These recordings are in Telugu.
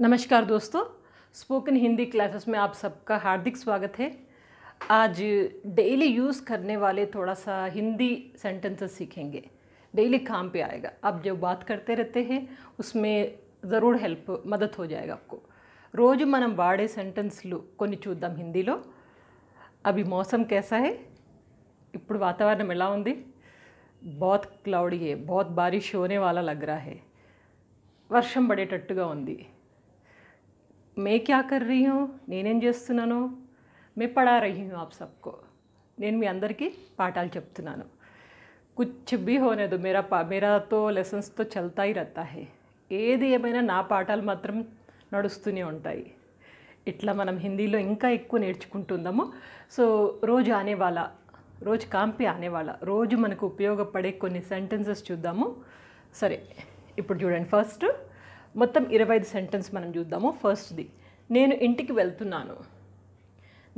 नमस्कार दोस्तों स्पोकन हिंदी क्लासेस में आप सबका हार्दिक स्वागत है आज डेली यूज़ करने वाले थोड़ा सा हिंदी सेंटेंसेस सीखेंगे डेली काम पे आएगा आप जो बात करते रहते हैं उसमें ज़रूर हेल्प मदद हो जाएगा आपको रोज सेंटेंस మనం వాడే సెంటెన్స్లు కొన్ని చూద్దాం హిందీలో అవి మోసం కేసా హే ఇప్పుడు వాతావరణం ఎలా ఉంది బాత్ క్లౌడీ హే బాత్ బారిష్ హోనే వాలా లగ్ రా హే వర్షం పడేటట్టుగా ఉంది మే క్యా కర్ రీ हूँ నేనేం చేస్తున్నాను మే పడా రహి హూ ఆప్ సబ్కో నేను మీ అందరికీ పాఠాలు చెప్తున్నాను కుచ్ బి హోనేదు మేరా పా మేరాతో లెసన్స్తో చల్తాయి హీ హే ఏది ఏమైనా నా పాఠాలు మాత్రం నడుస్తూనే ఉంటాయి ఇట్లా మనం హిందీలో ఇంకా ఎక్కువ నేర్చుకుంటుందాము సో రోజు ఆనేవాళ్ళ రోజు కాంపి ఆనేవాళ్ళ రోజు మనకు ఉపయోగపడే కొన్ని సెంటెన్సెస్ చూద్దాము సరే ఇప్పుడు చూడండి ఫస్ట్ మొత్తం ఇరవై ఐదు సెంటెన్స్ మనం చూద్దాము ఫస్ట్ది నేను ఇంటికి వెళ్తున్నాను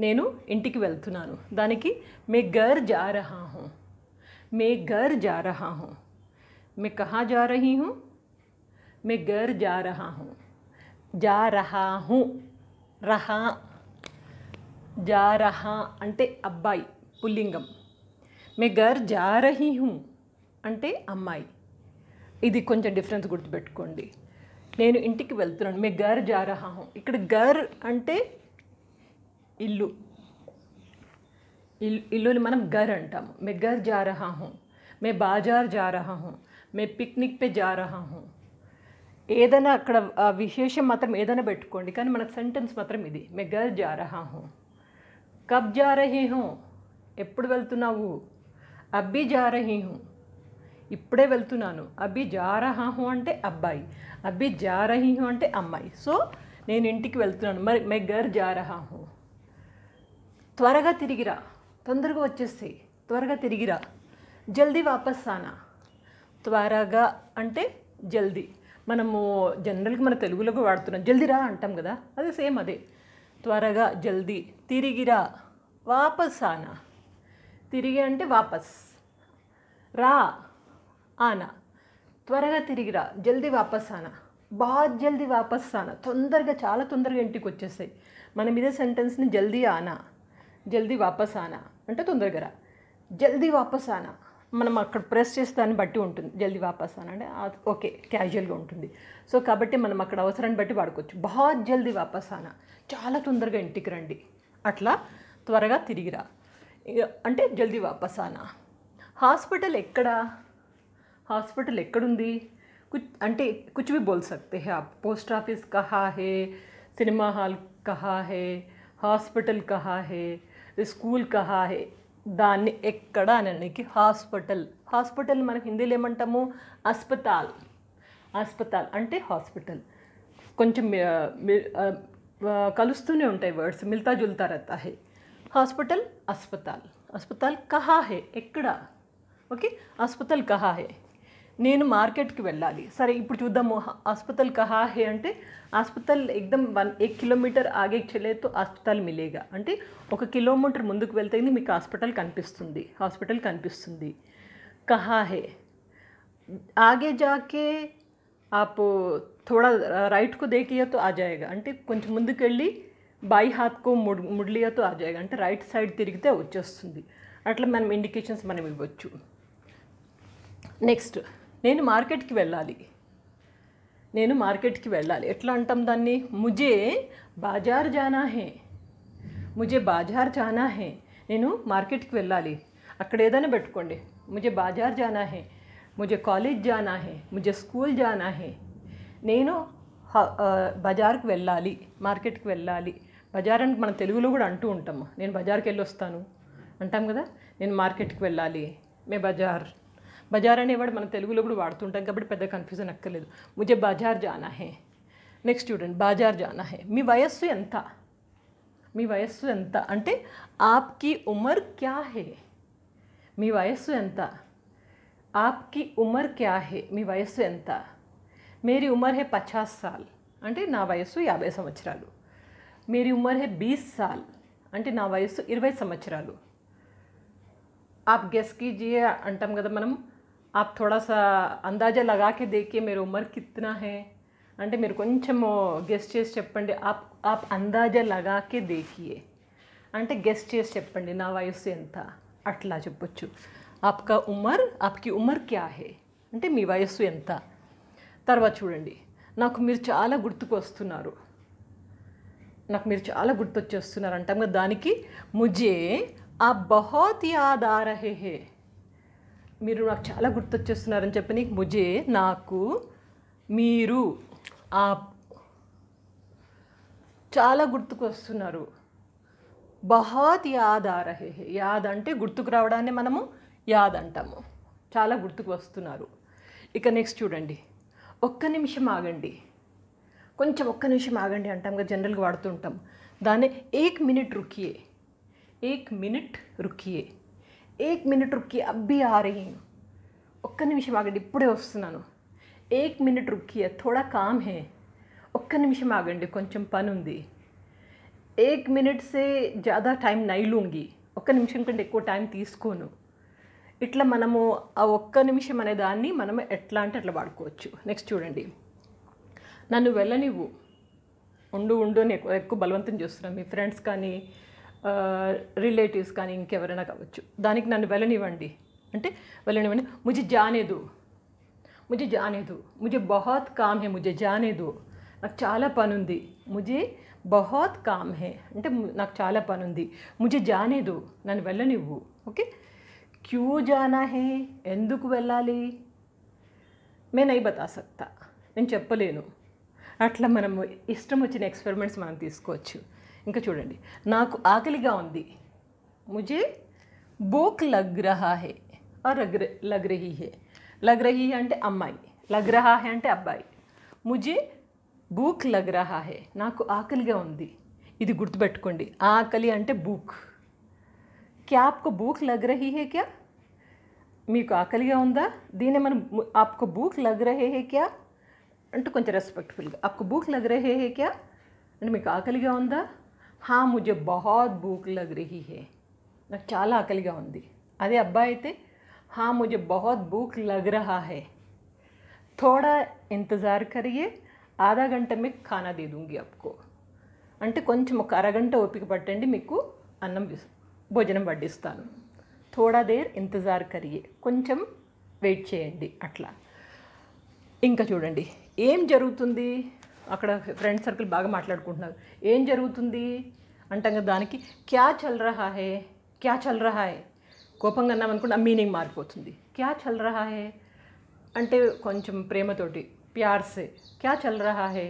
నేను ఇంటికి వెళ్తున్నాను దానికి మే గర్ జా రహా మే గర్ జా రహా మే కహా జా రహీ మే గర్ జా రహా హూ జా రహా హూ రహా జా రహా అంటే అబ్బాయి పుల్లింగం మే గర్ జా రహీ హూ అంటే అమ్మాయి ఇది కొంచెం డిఫరెన్స్ గుర్తుపెట్టుకోండి నేను ఇంటికి వెళ్తున్నాను మే గర్ జా ఇక్కడ గర్ అంటే ఇల్లు ఇల్లు ఇల్లుని మనం గర్ అంటాము మే గర్ జా మే బాజార్ జా మే పిక్నిక్ పే జా ఏదైనా అక్కడ విశేషం మాత్రం ఏదైనా పెట్టుకోండి కానీ మనకు సెంటెన్స్ మాత్రం ఇది మే గర్ జా కబ్ జా ఎప్పుడు వెళ్తున్నావు అబ్బి జా రహీ ఇప్పుడే వెళ్తున్నాను అబ్బి జారహాహు అంటే అబ్బాయి అబ్బి జారహిహు అంటే అమ్మాయి సో నేను ఇంటికి వెళ్తున్నాను మరి మై గర్ జారహాహు త్వరగా తిరిగిరా తొందరగా వచ్చేస్తే త్వరగా తిరిగిరా జల్దీ వాపస్ ఆనా త్వరగా అంటే జల్దీ మనము జనరల్గా మన తెలుగులోకి వాడుతున్నాం జల్దీరా అంటాం కదా అదే సేమ్ అదే త్వరగా జల్దీ తిరిగిరా వాపస్ ఆనా తిరిగి అంటే వాపస్ రా ఆనా త్వరగా తిరిగిరా జల్దీ వాపస్ ఆనా బాగా జల్దీ వాపస్ ఆనా తొందరగా చాలా తొందరగా ఇంటికి వచ్చేస్తాయి మన మీద సెంటెన్స్ని జల్దీ ఆనా జల్దీ వాపస్ ఆనా అంటే తొందరగా రా జల్దీ వాపస్ ఆనా మనం అక్కడ ప్రెస్ చేసే దాన్ని బట్టి ఉంటుంది జల్దీ వాపస్ ఆనా అంటే ఓకే క్యాజువల్గా ఉంటుంది సో కాబట్టి మనం అక్కడ అవసరాన్ని బట్టి వాడుకోవచ్చు బాగా జల్దీ వాపస్ ఆనా చాలా తొందరగా ఇంటికి రండి అట్లా త్వరగా తిరిగిరా అంటే జల్దీ వాపస్ ఆనా హాస్పిటల్ ఎక్కడా హాస్పిటల్ ఎక్కడుంది कुछ అంటే कुछ బోల్ बोल सकते పోస్ట్ ఆఫీస్ కహా హే cinema hall cinema hall hospital కహా హే స్కూల్ కహా హే దాన్ని ఎక్కడ అనడానికి హాస్పిటల్ హాస్పిటల్ మనం హిందీలో ఏమంటాము అస్పతాల్ అస్పతాల్ అంటే హాస్పిటల్ కొంచెం కలుస్తూనే ఉంటాయి వర్డ్స్ మిల్తా జుల్తా రతా హే హాస్పిటల్ అస్పతాల్ అస్పతాల్ కహా హే ఎక్కడ ఓకే హాస్పిటల్ కహా హే నేను మార్కెట్కి వెళ్ళాలి సరే ఇప్పుడు చూద్దాము హాస్పిటల్ కహా హే అంటే హాస్పిటల్ ఎక్దమ్ వన్ ఎక్ కిలోమీటర్ ఆగే చెల్లెతో హాస్పిటల్ మిలేగా అంటే ఒక కిలోమీటర్ ముందుకు వెళ్తే మీకు హాస్పిటల్ కనిపిస్తుంది హాస్పిటల్ కనిపిస్తుంది కహా హే ఆగే జాకే ఆపు థోడా రైట్కు దేకియతో ఆ జాయగా అంటే కొంచెం ముందుకు వెళ్ళి బాయ్ హాత్కు ముడ్ ముడ్లియాతో ఆ జాయగా అంటే రైట్ సైడ్ తిరిగితే వచ్చేస్తుంది అట్లా మనం ఇండికేషన్స్ మనం ఇవ్వచ్చు నెక్స్ట్ నేను మార్కెట్కి వెళ్ళాలి నేను మార్కెట్కి వెళ్ళాలి ఎట్లా అంటాం దాన్ని ముజే బాజార్ జానా హే ముజే బాజార్ జానా హే నేను మార్కెట్కి వెళ్ళాలి అక్కడ ఏదైనా పెట్టుకోండి ముజే బాజార్ జానా హే ముజే కాలేజ్ జానా హే ముజే స్కూల్ జానా హే నేను బజార్కి వెళ్ళాలి మార్కెట్కి వెళ్ళాలి బజార్ అంటే మన తెలుగులో కూడా అంటూ ఉంటాము నేను బజార్కి వెళ్ళి వస్తాను అంటాం కదా నేను మార్కెట్కి వెళ్ళాలి మే బజార్ బజార్ అనే వర్డ్ మన తెలుగులో కూడా వాడుతుంటాం కాబట్టి పెద్ద కన్ఫ్యూజన్ అక్కర్లేదు ముజే బజార్ జానా హే నెక్స్ట్ స్టూడెంట్ బజార్ జానా హే మీ వయస్సు ఎంత మీ వయస్సు ఎంత అంటే ఆప్కి ఉమర్ క్యా హే మీ వయస్సు ఎంత ఆప్కి ఉమర్ క్యా హే మీ వయస్సు ఎంత మేరీ ఉమర్ హే పచాస్ సాల్ అంటే నా వయస్సు యాభై సంవత్సరాలు మేరీ ఉమర్ హే బీస్ సాల్ అంటే నా వయస్సు ఇరవై సంవత్సరాలు ఆప్ గెస్ కీజియే అంటాం కదా మనం ఆ थोड़ा सा అందాజా లగా కే देखिए मेरी उम्र कितना అంటే మీరు కొంచెము గెస్ట్ చేసి చెప్పండి ఆప్ ఆప్ అందాజా లగాకే దేకియే అంటే గెస్ట్ చేసి చెప్పండి నా వయస్సు ఎంత అట్లా చెప్పొచ్చు ఆప్కా ఉమర్ ఆప్కి ఉమర్ క్యా హే అంటే మీ వయస్సు ఎంత తర్వాత చూడండి నాకు మీరు చాలా గుర్తుకు వస్తున్నారు నాకు మీరు చాలా గుర్తొచ్చేస్తున్నారు అంటాం కదా దానికి ముజే ఆ బహోత్ యాద్ ఆ హే మీరు నాకు చాలా గుర్తొచ్చేస్తున్నారని చెప్పి నీకు ముజే నాకు మీరు ఆ చాలా గుర్తుకు వస్తున్నారు బహత్ యాద్ ఆరహే యాద్ అంటే గుర్తుకు రావడాన్ని మనము యాద్ అంటాము చాలా గుర్తుకు వస్తున్నారు ఇక నెక్స్ట్ చూడండి ఒక్క నిమిషం ఆగండి కొంచెం ఒక్క నిమిషం ఆగండి అంటాం కదా జనరల్గా వాడుతుంటాం దాన్ని ఏక్ మినిట్ రుకియే ఏక్ మినిట్ రుకియే ఏక్ మినిట్ రుక్కి అబ్బి ఆరే ఒక్క నిమిషం ఆగండి ఇప్పుడే వస్తున్నాను ఏక్ మినిట్ రుక్కి థోడా కామ్ హే ఒక్క నిమిషం ఆగండి కొంచెం పని ఉంది ఏక్ మినిట్సే జాదా టైం నైలుంగి ఒక్క నిమిషం కంటే ఎక్కువ టైం తీసుకోను ఇట్లా మనము ఆ ఒక్క నిమిషం అనే దాన్ని మనం ఎట్లా అంటే అట్లా వాడుకోవచ్చు నెక్స్ట్ చూడండి నన్ను వెళ్ళనివ్వు ఉండు ఉండు అని ఎక్కువ ఎక్కువ బలవంతం చేస్తున్నాను మీ ఫ్రెండ్స్ కానీ రిలేటివ్స్ కానీ ఇంకెవరైనా కావచ్చు దానికి నన్ను వెళ్ళనివ్వండి అంటే వెళ్ళనివ్వండి ముజి జానేదు ముజి జానేదు ముజే బహత్ కామ్ హే ముజే జానేదు నాకు చాలా పని ఉంది ముజే బహత్ కామ్ హే అంటే నాకు చాలా పని ఉంది ముజే జానేదు నన్ను వెళ్ళనివ్వు ఓకే క్యూ జానా హే ఎందుకు వెళ్ళాలి మే నై బతా నేను చెప్పలేను అట్లా మనం ఇష్టం వచ్చిన ఎక్స్పెరిమెంట్స్ మనం తీసుకోవచ్చు ఇంకా చూడండి నాకు ఆకలిగా ఉంది ముజే బోక్ లగ్రహాహే రహా హే ఆర్ అంటే అమ్మాయి లగ్రహాహే అంటే అబ్బాయి ముజే బూక్ లగ్రహాహే నాకు ఆకలిగా ఉంది ఇది గుర్తుపెట్టుకోండి ఆకలి అంటే బూక్ క్యా ఆప్కో బూక్ లగ్ హే క్యా మీకు ఆకలిగా ఉందా దీనే మనం ఆప్కు బూక్ లగ్ హే క్యా అంటే కొంచెం రెస్పెక్ట్ఫుల్గా ఆప్కు బూక్ లగ్ హే క్యా అంటే మీకు ఆకలిగా ఉందా హా ముజే బహుత్ భూక్ లగ్ రహీ హే నాకు చాలా ఆకలిగా ఉంది అదే అబ్బాయి అయితే హా ముజే బహుత్ భూక్ లగ్ రహా హే థోడా ఇంతజార్ కరియే ఆధా గంట మీకు ఖానా దే దూంగి అంటే కొంచెం ఒక అరగంట ఓపిక పట్టండి మీకు అన్నం భోజనం వడ్డిస్తాను థోడా దేర్ ఇంతజార్ కరియే కొంచెం వెయిట్ చేయండి అట్లా ఇంకా చూడండి ఏం జరుగుతుంది అక్కడ ఫ్రెండ్ సర్కిల్ బాగా మాట్లాడుకుంటున్నారు ఏం జరుగుతుంది అంటాం కదా దానికి క్యా చల్ రహా హే క్యా చల్ రహా హే కోపంగా అన్నాం అనుకుంటే ఆ మీనింగ్ మారిపోతుంది క్యా చల్ రహా హే అంటే కొంచెం ప్రేమతోటి ప్యార్సే క్యా చల్ రహా హే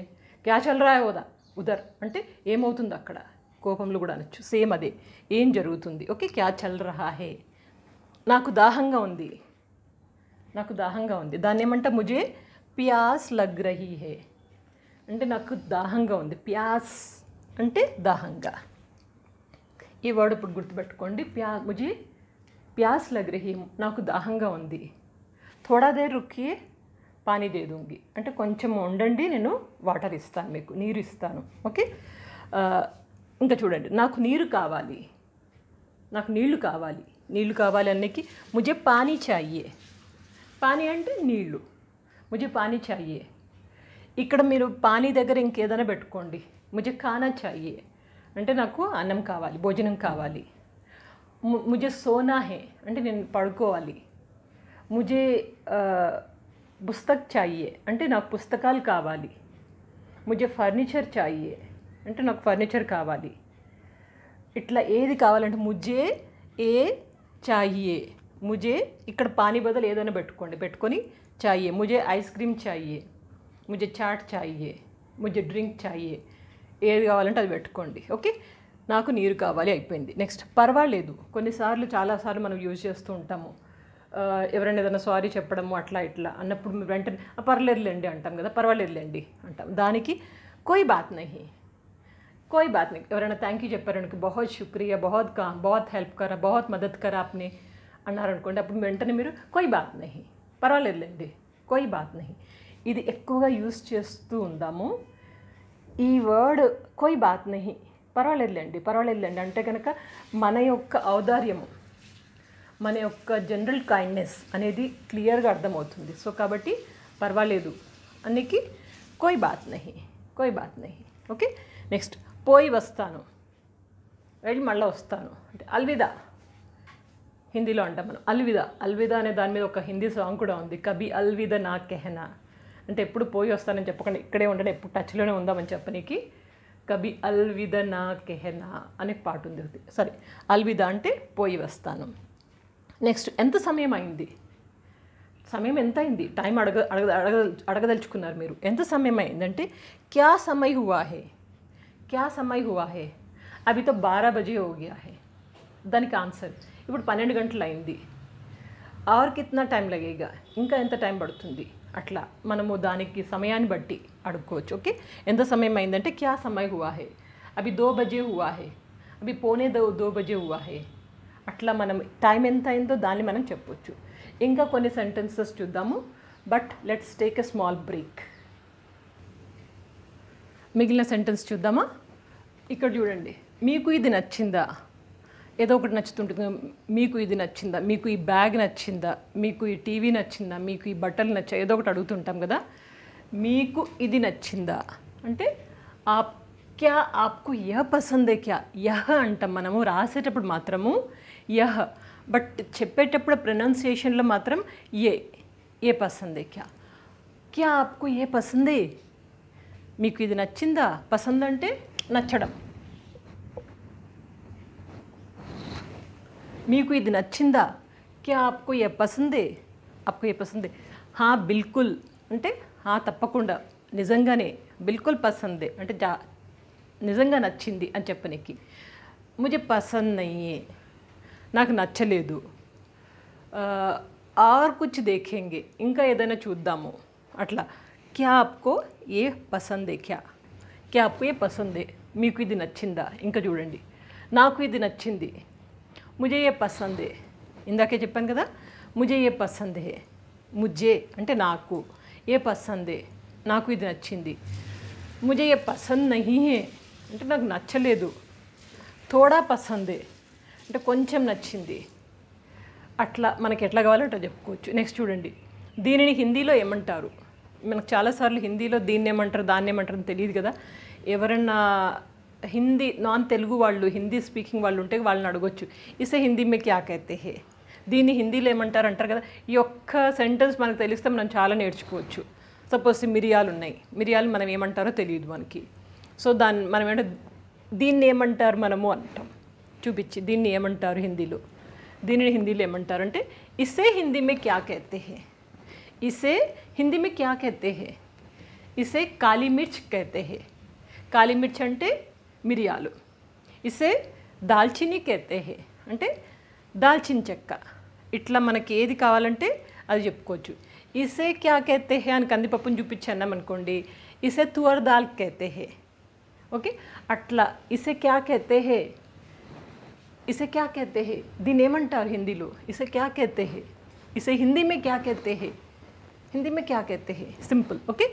క్యా చల్ రహా హే హోదా ఉదర్ అంటే ఏమవుతుంది అక్కడ కోపంలో కూడా అనొచ్చు సేమ్ అదే ఏం జరుగుతుంది ఓకే క్యా చల్ రహా హే నాకు దాహంగా ఉంది నాకు దాహంగా ఉంది దాన్ని ఏమంటే ముజే ప్యాస్ లగ్ రహీ హే అంటే నాకు దాహంగా ఉంది ప్యాస్ అంటే దాహంగా ఈ వర్డ్ ఇప్పుడు గుర్తుపెట్టుకోండి ప్యా ముజి ప్యాస్ లగ్ నాకు దాహంగా ఉంది థోడా రుక్కి పానీ దేదుంగి అంటే కొంచెం ఉండండి నేను వాటర్ ఇస్తాను మీకు నీరు ఇస్తాను ఓకే ఇంకా చూడండి నాకు నీరు కావాలి నాకు నీళ్లు కావాలి నీళ్లు కావాలి అన్నకి ముజే పానీ చాయే పానీ అంటే నీళ్లు ముజే పానీ చాయే ఇక్కడ మీరు పానీ దగ్గర ఇంకేదైనా పెట్టుకోండి ముజే ఖానా చాయి అంటే నాకు అన్నం కావాలి భోజనం కావాలి ముజే సోనా హే అంటే నేను పడుకోవాలి ముజే పుస్తక్ చాయి అంటే నాకు పుస్తకాలు కావాలి ముజే ఫర్నిచర్ చాయి అంటే నాకు ఫర్నిచర్ కావాలి ఇట్లా ఏది కావాలంటే ముజే ఏ చాయి ముజే ఇక్కడ పానీ బదులు ఏదైనా పెట్టుకోండి పెట్టుకొని చాయి ముజే ఐస్ క్రీమ్ చాయి ముझे చాట్ చాయే ముझే డ్రింక్ చాయే ఏది కావాలంటే అది పెట్టుకోండి ఓకే నాకు నీరు కావాలి అయిపోయింది నెక్స్ట్ పర్వాలేదు కొన్నిసార్లు చాలాసార్లు మనం యూజ్ చేస్తూ ఉంటాము ఎవరైనా ఏదైనా సారీ చెప్పడము అట్లా ఇట్లా అన్నప్పుడు మీరు వెంటనే పర్లేదులేండి అంటాం కదా పర్వాలేదులేండి అంటాం దానికి కోయి బాత్ నహి కోయి బాత్ నహి ఎవరైనా థ్యాంక్ యూ చెప్పారనుకు బహుత్ శుక్రియా బహుత్ కా బహుత్ హెల్ప్ కరా బహుత్ మదత్ కరా అప్ని అన్నారనుకోండి అప్పుడు వెంటనే మీరు కోయి బాత్ నహి పర్వాలేదులేండి కోయి బాత్ నహి ఇది ఎక్కువగా యూస్ చేస్తూ ఉందాము ఈ వర్డ్ కొయ్ బాత్ నహి పర్వాలేదులేండి పర్వాలేదులేండి అంటే కనుక మన యొక్క ఔదార్యము మన యొక్క జనరల్ కైండ్నెస్ అనేది క్లియర్గా అర్థమవుతుంది సో కాబట్టి పర్వాలేదు అన్నికి కోయ్ బాత్ నహి కోయ్ బాత్ నహి ఓకే నెక్స్ట్ పోయి వస్తాను వెళ్ళి మళ్ళీ వస్తాను అంటే అల్విదా హిందీలో అంటాం మనం అల్విదా అల్విదా అనే దాని మీద ఒక హిందీ సాంగ్ కూడా ఉంది కబీ అల్విదా నా కెహనా అంటే ఎప్పుడు పోయి వస్తానని చెప్పకుండా ఇక్కడే ఉండడం ఎప్పుడు టచ్లోనే ఉందామని చెప్పనీకి కబి అల్విద నా కెహెనా అనే పాట ఉంది సారీ అల్విదా అంటే పోయి వస్తాను నెక్స్ట్ ఎంత సమయం అయింది సమయం ఎంత అయింది టైం అడగ అడగ అడగ అడగదలుచుకున్నారు మీరు ఎంత సమయం అయిందంటే క్యా సమయ హువా క్యా సమయ హువా అవితో అభితో బారా బజే హోగియా దానికి ఆన్సర్ ఇప్పుడు పన్నెండు గంటలు అయింది ఆర్ కిత్నా టైం లగేగా ఇంకా ఎంత టైం పడుతుంది అట్లా మనము దానికి సమయాన్ని బట్టి అడుక్కోవచ్చు ఓకే ఎంత సమయం అయిందంటే క్యా సమయ హువాహే అవి దో బజే హువాహే అవి పోనే దో దో బజే హువాహే అట్లా మనం టైం ఎంత అయిందో దాన్ని మనం చెప్పొచ్చు ఇంకా కొన్ని సెంటెన్సెస్ చూద్దాము but let's take a small break మిగిలిన సెంటెన్స్ చూద్దామా ఇక్కడ చూడండి మీకు ఇది నచ్చిందా ఏదో ఒకటి నచ్చుతుంటుంది మీకు ఇది నచ్చిందా మీకు ఈ బ్యాగ్ నచ్చిందా మీకు ఈ టీవీ నచ్చిందా మీకు ఈ బట్టలు నచ్చా ఏదో ఒకటి అడుగుతుంటాం కదా మీకు ఇది నచ్చిందా అంటే ఆ క్యా ఆప్కు యహ పసందే క్యా యహ అంటాం మనము రాసేటప్పుడు మాత్రము యహ బట్ చెప్పేటప్పుడు ప్రొనౌన్సియేషన్లో మాత్రం ఏ ఏ పసందే క్యా క్యా ఆప్కు ఏ పసందే మీకు ఇది నచ్చిందా పసంద్ అంటే నచ్చడం మీకు ఇది నచ్చిందా క్యా ఆప్కు ఏ పసందే ఆప్కు ఏ పసందే హా బిల్కుల్ అంటే హా తప్పకుండా నిజంగానే బిల్కుల్ పసందే అంటే జా నిజంగా నచ్చింది అని చెప్పనికి ముజే పసంద్ నయ్యే నాకు నచ్చలేదు ఆర్ కుచ్ దేఖేంగే ఇంకా ఏదైనా చూద్దాము అట్లా క్యా ఆప్కో ఏ పసందే క్యా క్యా ఆప్కో ఏ పసందే మీకు ఇది నచ్చిందా ఇంకా చూడండి నాకు ఇది నచ్చింది ముజే ఏ పసందే ఇందాకే చెప్పాను కదా ముజే ఏ పసందే ముజ్జే అంటే నాకు ఏ పసందే నాకు ఇది నచ్చింది ముజే ఏ పసంద్ నహీహే అంటే నాకు నచ్చలేదు తోడా పసందే అంటే కొంచెం నచ్చింది అట్లా మనకి ఎట్లా కావాలో అట్లా చెప్పుకోవచ్చు నెక్స్ట్ చూడండి దీనిని హిందీలో ఏమంటారు మనకు చాలాసార్లు హిందీలో దీన్ని ఏమంటారు దాన్ని ఏమంటారు తెలియదు కదా ఎవరన్నా హిందీ నాన్ తెలుగు వాళ్ళు హిందీ స్పీకింగ్ వాళ్ళు ఉంటే వాళ్ళని అడగొచ్చు ఇసే హిందీ మే క్యా కైతే హే దీన్ని హిందీలో ఏమంటారు అంటారు కదా ఈ ఒక్క సెంటెన్స్ మనకు తెలిస్తే మనం చాలా నేర్చుకోవచ్చు సపోజ్ మిరియాలు ఉన్నాయి మిరియాలు మనం ఏమంటారో తెలియదు మనకి సో దాన్ని మనం ఏంటో దీన్ని ఏమంటారు మనము అంటాం చూపించి దీన్ని ఏమంటారు హిందీలో దీనిని హిందీలో ఏమంటారు అంటే ఇసే హిందీ మే క్యా కైతే హే ఇసే హిందీ మే క్యా కైతే హే ఇసే కాలీ మిర్చ్ కైతే హే కాలీ మిర్చ్ అంటే మిరియాలు ఇసే దాల్చిని కెత్తేహే అంటే దాల్చిన చెక్క ఇట్లా మనకి ఏది కావాలంటే అది చెప్పుకోవచ్చు ఇసే క్యా కెత్తేహే అని కందిపప్పుని చూపించాను అనుకోండి ఇసే తువర్ దాల్ కెత్తేహే ఓకే అట్లా ఇసే క్యా కెత్తేహే ఇసే క్యా కెత్తేహే దీని ఏమంటారు హిందీలో ఇసే క్యా కెత్తేహే ఇసే హిందీ మే క్యా కెత్తేహే హిందీ మే క్యా కేతే హే సింపుల్ ఓకే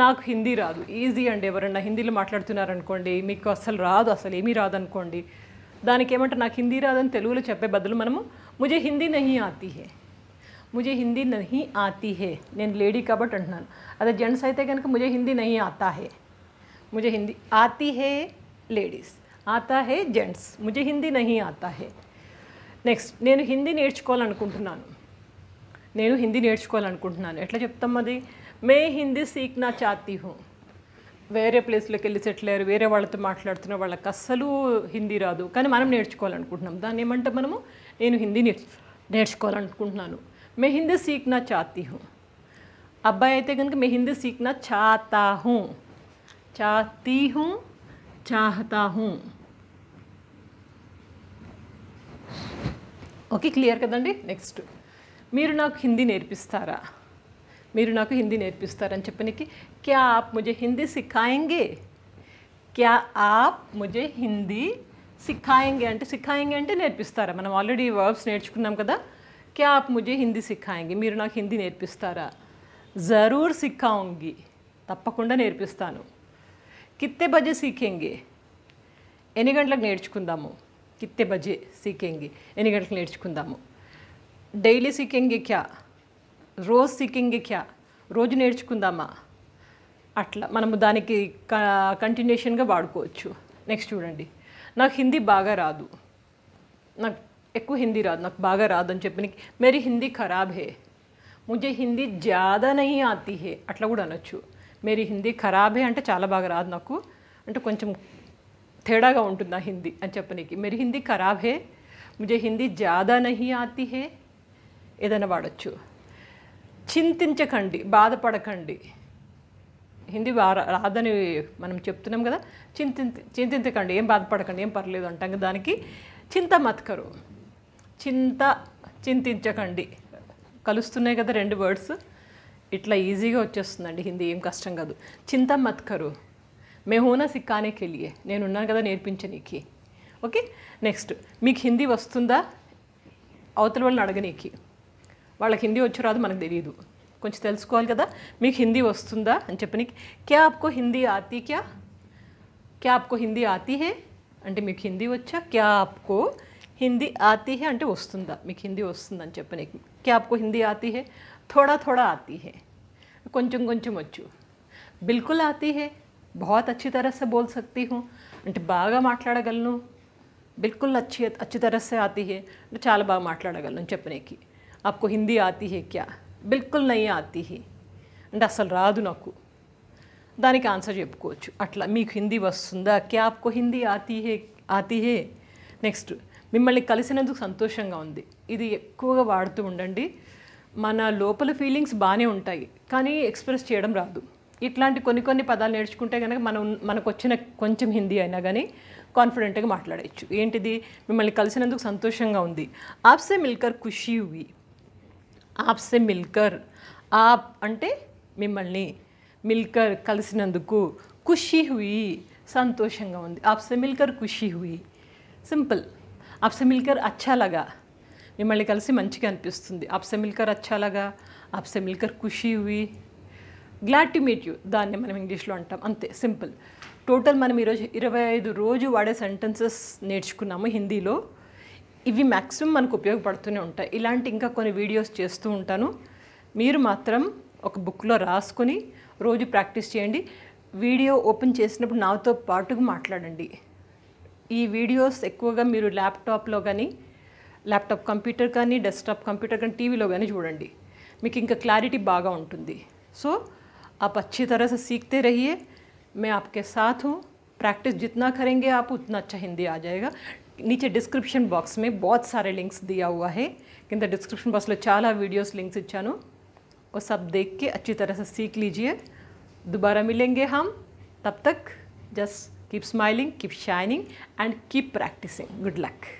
నాకు హిందీ రాదు ఈజీ అండి ఎవరన్నా హిందీలో మాట్లాడుతున్నారనుకోండి మీకు అసలు రాదు అసలు ఏమీ రాదు అనుకోండి దానికి ఏమంటే నాకు హిందీ రాదని తెలుగులో చెప్పే బదులు మనము ముజే హిందీ నహీ ఆతీ హే ముజే హిందీ నహి ఆతీ హే నేను లేడీ కాబట్టి అంటున్నాను అదే జెంట్స్ అయితే కనుక ముజే హిందీ నహీ ఆతా హే ముజే హిందీ ఆతీ హే లేడీస్ ఆతా హే జెంట్స్ ముజే హిందీ నహీ ఆతా హే నెక్స్ట్ నేను హిందీ నేర్చుకోవాలనుకుంటున్నాను నేను హిందీ నేర్చుకోవాలనుకుంటున్నాను ఎట్లా చెప్తాం అది మే హిందీ నా చాతి హూ వేరే ప్లేస్లోకి వెళ్ళి సెటిల్ అయ్యారు వేరే వాళ్ళతో మాట్లాడుతున్న వాళ్ళకి అస్సలు హిందీ రాదు కానీ మనం నేర్చుకోవాలనుకుంటున్నాం దాన్ని ఏమంటే మనము నేను హిందీ నేర్చు నేర్చుకోవాలనుకుంటున్నాను మే హిందీ నా చాతి హూ అబ్బాయి అయితే కనుక మే హిందీ నా చాతా హూ చాతి హూ చాహతా హూ ఓకే క్లియర్ కదండి నెక్స్ట్ మీరు నాకు హిందీ నేర్పిస్తారా మీరు నాకు హిందీ నేర్పిస్తారని చెప్పనికి క్యా ఆప్ ముజే హిందీ సిఖాయంగే క్యా ఆప్ ముజే హిందీ సిఖాయంగే అంటే సిఖాయంగే అంటే నేర్పిస్తారా మనం ఆల్రెడీ వర్బ్స్ నేర్చుకున్నాం కదా క్యా ఆప్ ముజే హిందీ సిఖాయంగే మీరు నాకు హిందీ నేర్పిస్తారా జరూర్ సిఖాంగి తప్పకుండా నేర్పిస్తాను కిత్తే బజే సీఖేంగే ఎన్ని గంటలకు నేర్చుకుందాము కిత్తే బజే సీఖేంగే ఎన్ని గంటలకు నేర్చుకుందాము డైలీ సీకింగ్ క్యా రోజు సీకింగ్ క్యా రోజు నేర్చుకుందామా అట్లా మనము దానికి కంటిన్యూషన్గా వాడుకోవచ్చు నెక్స్ట్ చూడండి నాకు హిందీ బాగా రాదు నాకు ఎక్కువ హిందీ రాదు నాకు బాగా రాదు అని చెప్పి మేరీ హిందీ ఖరాబ్ హే ముజే హిందీ జాదా నహీ ఆతి హే అట్లా కూడా అనొచ్చు మేరీ హిందీ ఖరాబ్ హే అంటే చాలా బాగా రాదు నాకు అంటే కొంచెం తేడాగా ఉంటుంది నా హిందీ అని చెప్పనీకి మేరీ హిందీ ఖరాబ్ హే ముజే హిందీ జాదా నహి ఆతి హే ఏదైనా వాడచ్చు చింతించకండి బాధపడకండి హిందీ రాదని మనం చెప్తున్నాం కదా చింతి చింతించకండి ఏం బాధపడకండి ఏం పర్లేదు అంటాం కదా దానికి చింత మత్కరు చింత చింతించకండి కలుస్తున్నాయి కదా రెండు వర్డ్స్ ఇట్లా ఈజీగా వచ్చేస్తుందండి హిందీ ఏం కష్టం కాదు చింత మత్కరు మేహోనా సిక్కానే కెలియే నేను ఉన్నాను కదా నేర్పించనీకి ఓకే నెక్స్ట్ మీకు హిందీ వస్తుందా అవతల వాళ్ళని అడగనీకి वाल हिंदी वोरा मन को तेजुवाल कदा हिंदी वस्ंदा अच्छे क्या आपको हिंदी आती क्या क्या आपको हिंदी आती है अंत हिंदी वा क्या आपको हिंदी आती है अंत वस्ंदा हिंदी वस्तान चपेने क्या आपको हिंदी आती है थोड़ा थोड़ा आती है कुछ कुछ वो बिल्कुल आती है बहुत अच्छी तरह से बोल सकती हूँ अंत बागू बिल्कुल अच्छी अच्छी तरह से आती है चाल बागू चपेने की आपको హిందీ ఆతి హే క్యా బిల్కుల్ నయ్య ఆతి హే అంటే అసలు రాదు నాకు దానికి ఆన్సర్ చెప్పుకోవచ్చు అట్లా మీకు హిందీ వస్తుందా క్యా ఆప్కో హిందీ ఆతి హే ఆతి హే నెక్స్ట్ మిమ్మల్ని కలిసినందుకు సంతోషంగా ఉంది ఇది ఎక్కువగా వాడుతూ ఉండండి మన లోపల ఫీలింగ్స్ బాగానే ఉంటాయి కానీ ఎక్స్ప్రెస్ చేయడం రాదు ఇట్లాంటి కొన్ని కొన్ని పదాలు నేర్చుకుంటే కనుక మనం మనకు వచ్చిన కొంచెం హిందీ అయినా కానీ కాన్ఫిడెంట్గా మాట్లాడవచ్చు ఏంటిది మిమ్మల్ని కలిసినందుకు సంతోషంగా ఉంది ఆప్సే మిల్కర్ ఖుషి ఆప్సే మిల్కర్ ఆప్ అంటే మిమ్మల్ని మిల్కర్ కలిసినందుకు ఖుషి హుయి సంతోషంగా ఉంది ఆప్సే మిల్కర్ ఖుషి హుయి సింపుల్ ఆప్సే మిల్కర్ అచ్చాలగా మిమ్మల్ని కలిసి మంచిగా అనిపిస్తుంది ఆప్సే మిల్కర్ అచ్చాలగా ఆప్సే మిల్కర్ ఖుషి హుయి గ్లాడ్ టు మీట్ యూ దాన్ని మనం ఇంగ్లీష్లో అంటాం అంతే సింపుల్ టోటల్ మనం ఈరోజు ఇరవై ఐదు రోజు వాడే సెంటెన్సెస్ నేర్చుకున్నాము హిందీలో ఇవి మ్యాక్సిమం మనకు ఉపయోగపడుతూనే ఉంటాయి ఇలాంటి ఇంకా కొన్ని వీడియోస్ చేస్తూ ఉంటాను మీరు మాత్రం ఒక బుక్లో రాసుకొని రోజు ప్రాక్టీస్ చేయండి వీడియో ఓపెన్ చేసినప్పుడు నాతో పాటుగా మాట్లాడండి ఈ వీడియోస్ ఎక్కువగా మీరు ల్యాప్టాప్లో కానీ ల్యాప్టాప్ కంప్యూటర్ కానీ డెస్క్టాప్ కంప్యూటర్ కానీ టీవీలో కానీ చూడండి మీకు ఇంకా క్లారిటీ బాగా ఉంటుంది సో ఆప్ అచ్చి तरह से రహియే మే ఆప్కే आपके साथ हूँ प्रैक्टिस जितना करेंगे आप उतना अच्छा हिंदी नीचे डिस्क्रिप्शन बॉक्स में बहुत सारे लिंक्स दिया हुआ है डिस्क्रिप्शन बॉक्स में चाला वीडियोस लिंक्स इच्छा वो सब देख के अच्छी तरह से सीख लीजिए दोबारा मिलेंगे हम तब तक just keep smiling keep shining and keep practising good luck